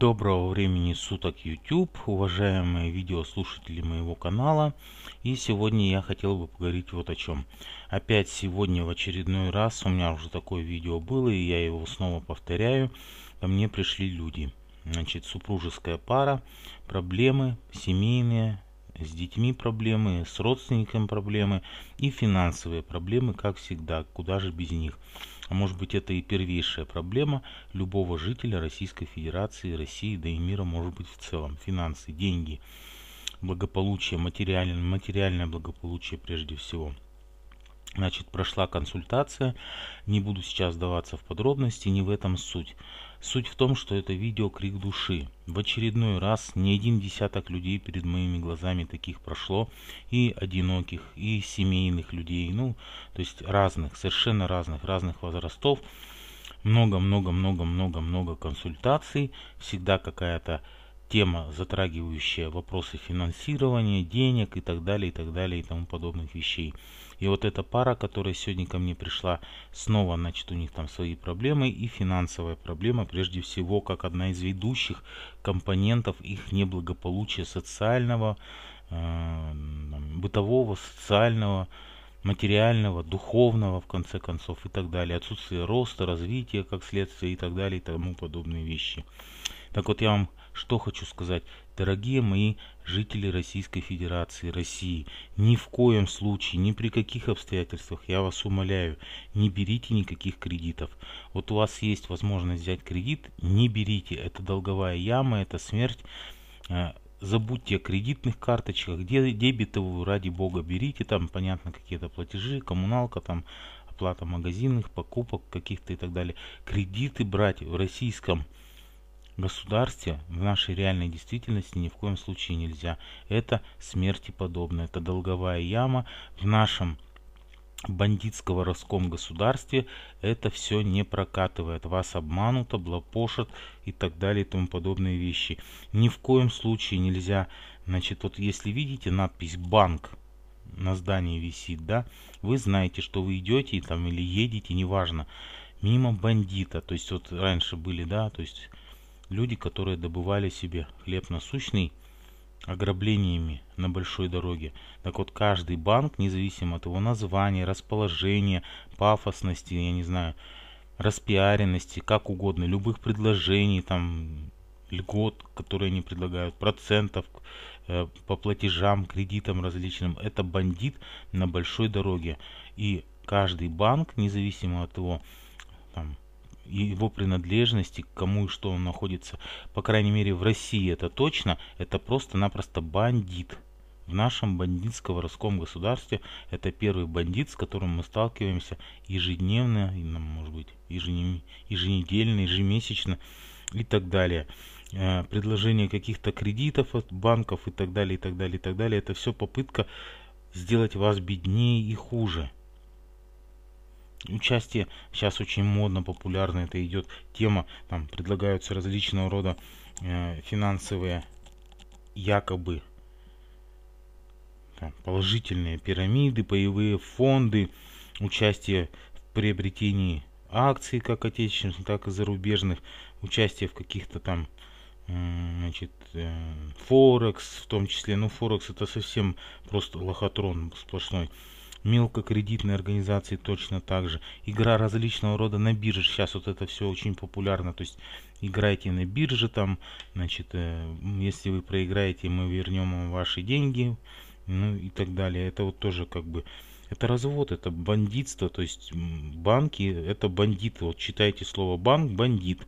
Доброго времени суток YouTube, уважаемые видеослушатели моего канала. И сегодня я хотел бы поговорить вот о чем. Опять сегодня в очередной раз, у меня уже такое видео было, и я его снова повторяю. Ко мне пришли люди. Значит, супружеская пара, проблемы семейные, с детьми проблемы, с родственниками проблемы и финансовые проблемы, как всегда, куда же без них а может быть это и первейшая проблема любого жителя Российской Федерации, России, да и мира, может быть в целом. Финансы, деньги, благополучие, материальное, материальное благополучие прежде всего. Значит, прошла консультация, не буду сейчас сдаваться в подробности, не в этом суть. Суть в том, что это видео крик души. В очередной раз не один десяток людей перед моими глазами таких прошло, и одиноких, и семейных людей, ну, то есть разных, совершенно разных, разных возрастов. Много-много-много-много-много консультаций, всегда какая-то тема, затрагивающая вопросы финансирования, денег и так далее, и так далее, и тому подобных вещей. И вот эта пара, которая сегодня ко мне пришла, снова, значит, у них там свои проблемы и финансовая проблема, прежде всего, как одна из ведущих компонентов их неблагополучия социального, э, бытового, социального, материального, духовного, в конце концов, и так далее. Отсутствие роста, развития, как следствие, и так далее, и тому подобные вещи. Так вот, я вам что хочу сказать? Дорогие мои жители Российской Федерации, России, ни в коем случае, ни при каких обстоятельствах, я вас умоляю, не берите никаких кредитов. Вот у вас есть возможность взять кредит, не берите. Это долговая яма, это смерть. Э, забудьте о кредитных карточках, где дебетовую, ради бога, берите там, понятно, какие-то платежи, коммуналка там, оплата магазинных, покупок каких-то и так далее. Кредиты брать в российском государстве в нашей реальной действительности ни в коем случае нельзя. Это смерти подобно. Это долговая яма в нашем бандитского воровском государстве это все не прокатывает. Вас обманут, облапошат и так далее и тому подобные вещи. Ни в коем случае нельзя, значит, вот если видите надпись «банк», на здании висит, да, вы знаете, что вы идете там или едете, неважно, мимо бандита, то есть вот раньше были, да, то есть Люди, которые добывали себе хлеб насущный ограблениями на большой дороге. Так вот, каждый банк, независимо от его названия, расположения, пафосности, я не знаю, распиаренности, как угодно, любых предложений, там, льгот, которые они предлагают, процентов э, по платежам, кредитам различным. Это бандит на большой дороге. И каждый банк, независимо от его там, его принадлежности, к кому и что он находится, по крайней мере в России это точно, это просто-напросто бандит. В нашем бандитско-воровском государстве это первый бандит, с которым мы сталкиваемся ежедневно, ну, может быть, еженедельно, ежемесячно и так далее. Э, предложение каких-то кредитов от банков и так далее, и так далее, и так далее. Это все попытка сделать вас беднее и хуже участие. Сейчас очень модно, популярно это идет тема. Там предлагаются различного рода э, финансовые якобы там, положительные пирамиды, паевые фонды, участие в приобретении акций как отечественных, так и зарубежных, участие в каких-то там значит, э, Форекс в том числе. Ну, Форекс это совсем просто лохотрон ну, сплошной мелкокредитные организации точно так же. Игра различного рода на бирже. Сейчас вот это все очень популярно. То есть играйте на бирже там. Значит, э, если вы проиграете, мы вернем вам ваши деньги. Ну и так далее. Это вот тоже как бы... Это развод, это бандитство. То есть банки, это бандиты. Вот читайте слово банк, бандит.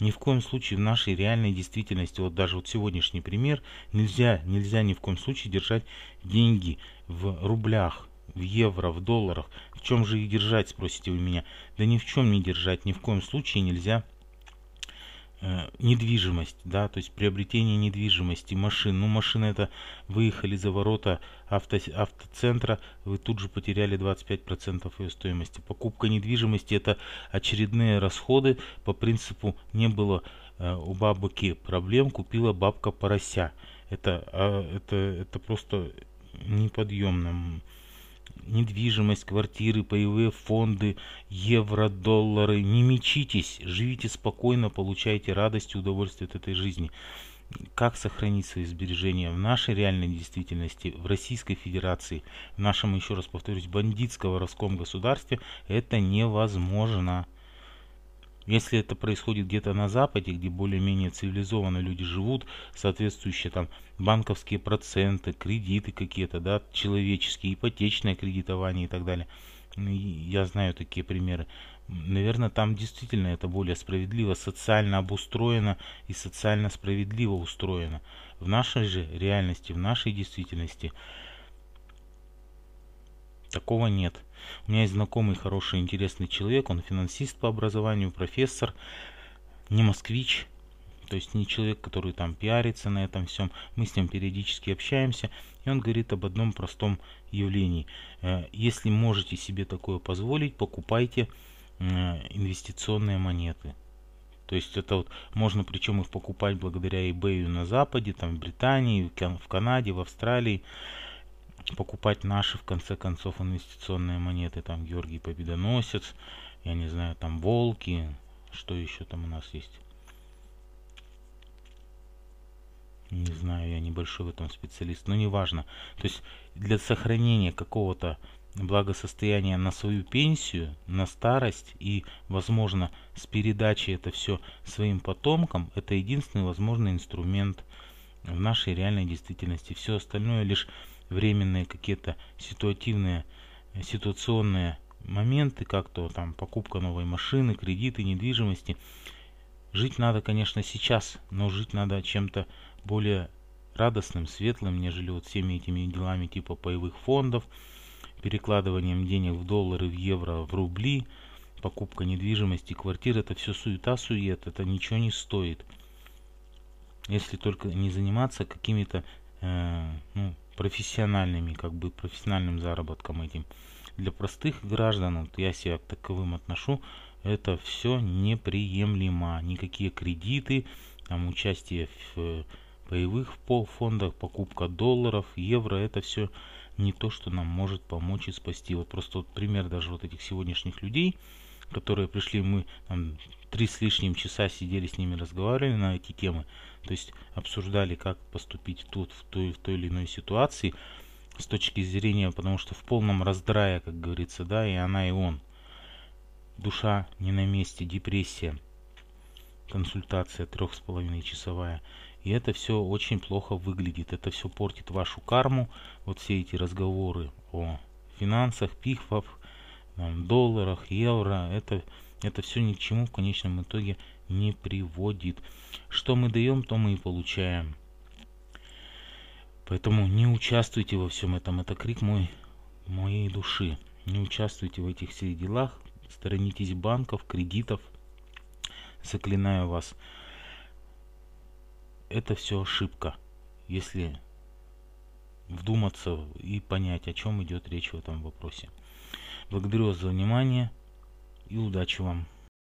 Ни в коем случае в нашей реальной действительности, вот даже вот сегодняшний пример, нельзя, нельзя ни в коем случае держать деньги в рублях, в евро, в долларах. В чем же их держать, спросите вы меня? Да ни в чем не держать, ни в коем случае нельзя Э, недвижимость, да, то есть приобретение недвижимости, машин. Ну, машины это выехали за ворота авто, автоцентра, вы тут же потеряли 25% ее стоимости. Покупка недвижимости это очередные расходы по принципу не было э, у бабки проблем, купила бабка порося. Это, а, это, это просто неподъемно недвижимость, квартиры, паевые фонды, евро, доллары. Не мечитесь, живите спокойно, получайте радость и удовольствие от этой жизни. Как сохранить свои сбережения в нашей реальной действительности, в Российской Федерации, в нашем, еще раз повторюсь, бандитского воровском государстве, это невозможно. Если это происходит где-то на Западе, где более-менее цивилизованно люди живут, соответствующие там банковские проценты, кредиты какие-то, да, человеческие, ипотечное кредитование и так далее. Я знаю такие примеры. Наверное, там действительно это более справедливо, социально обустроено и социально справедливо устроено. В нашей же реальности, в нашей действительности Такого нет. У меня есть знакомый, хороший, интересный человек. Он финансист по образованию, профессор, не москвич. То есть не человек, который там пиарится на этом всем. Мы с ним периодически общаемся. И он говорит об одном простом явлении. Э, если можете себе такое позволить, покупайте э, инвестиционные монеты. То есть это вот можно причем их покупать благодаря eBay на Западе, там в Британии, в Канаде, в Австралии покупать наши, в конце концов, инвестиционные монеты. Там Георгий Победоносец, я не знаю, там Волки, что еще там у нас есть. Не знаю, я небольшой в этом специалист, но неважно. То есть для сохранения какого-то благосостояния на свою пенсию, на старость и, возможно, с передачей это все своим потомкам, это единственный возможный инструмент в нашей реальной действительности. Все остальное лишь временные какие-то ситуативные, э, ситуационные моменты, как-то там покупка новой машины, кредиты, недвижимости. Жить надо, конечно, сейчас, но жить надо чем-то более радостным, светлым, нежели вот всеми этими делами типа паевых фондов, перекладыванием денег в доллары, в евро, в рубли, покупка недвижимости, квартир, это все суета-сует, это ничего не стоит. Если только не заниматься какими-то э, ну, профессиональными, как бы профессиональным заработком этим. Для простых граждан, вот я себя к таковым отношу, это все неприемлемо. Никакие кредиты, там участие в э, боевых фондах, покупка долларов, евро, это все не то, что нам может помочь и спасти. Вот просто вот пример даже вот этих сегодняшних людей – которые пришли, мы там, три с лишним часа сидели с ними, разговаривали на эти темы, то есть обсуждали, как поступить тут, в той, в той или иной ситуации, с точки зрения, потому что в полном раздрае, как говорится, да, и она, и он. Душа не на месте, депрессия, консультация трех с половиной часовая. И это все очень плохо выглядит, это все портит вашу карму, вот все эти разговоры о финансах, пихвах, долларах, евро, это, это все ни к чему в конечном итоге не приводит. Что мы даем, то мы и получаем. Поэтому не участвуйте во всем этом. Это крик мой, моей души. Не участвуйте в этих всех делах. Сторонитесь банков, кредитов. Заклинаю вас. Это все ошибка. Если вдуматься и понять, о чем идет речь в этом вопросе. Благодарю вас за внимание и удачи вам!